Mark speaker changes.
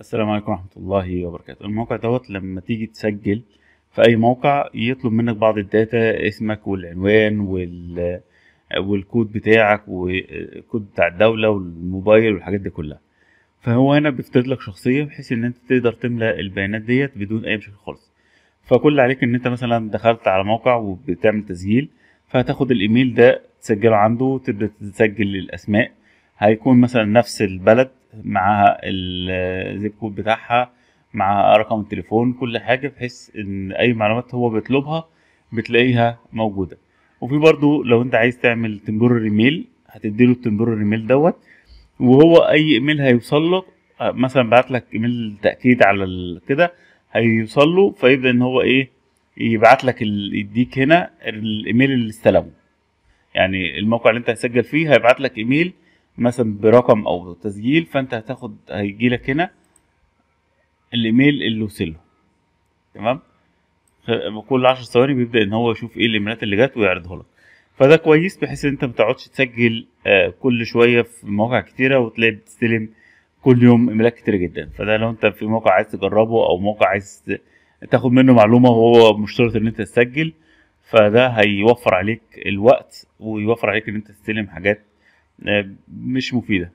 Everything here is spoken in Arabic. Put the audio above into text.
Speaker 1: السلام عليكم ورحمة الله وبركاته الموقع دوت لما تيجي تسجل في أي موقع يطلب منك بعض الداتا اسمك والعنوان وال والكود بتاعك والكود بتاع الدولة والموبايل والحاجات دي كلها فهو هنا بيفترض لك شخصية بحيث إن أنت تقدر تملأ البيانات ديت بدون أي مشاكل خالص فكل عليك إن أنت مثلا دخلت على موقع وبتعمل تسجيل فهتاخد الإيميل ده تسجله عنده وتبدأ تسجل الأسماء هيكون مثلا نفس البلد معاها الزيب كود بتاعها مع رقم التليفون كل حاجه بحيث ان اي معلومات هو بيطلبها بتلاقيها موجوده وفي برضو لو انت عايز تعمل تمبرر ريميل هتديله التمبرر ريميل دوت وهو اي ايميل هيوصل لك آه، مثلا بعت لك ايميل تاكيد على كده هيوصل له فيبدا ان هو ايه يبعت لك يديك هنا الايميل اللي استلمه يعني الموقع اللي انت هتسجل فيه هيبعت لك ايميل مثلا برقم او تسجيل فانت هتاخد هيجي لك هنا الايميل اللي وصله تمام كل عشر ثواني بيبدا ان هو يشوف ايه الايميلات اللي جت ويعرضها لك فده كويس بحيث ان انت ما تقعدش تسجل آه، كل شويه في مواقع كتيره وتلاقي بتستلم كل يوم ايميلات كتيره جدا فده لو انت في موقع عايز تجربه او موقع عايز تاخد منه معلومه وهو مشترط ان انت تسجل فده هيوفر عليك الوقت ويوفر عليك ان انت تستلم حاجات مش مفيده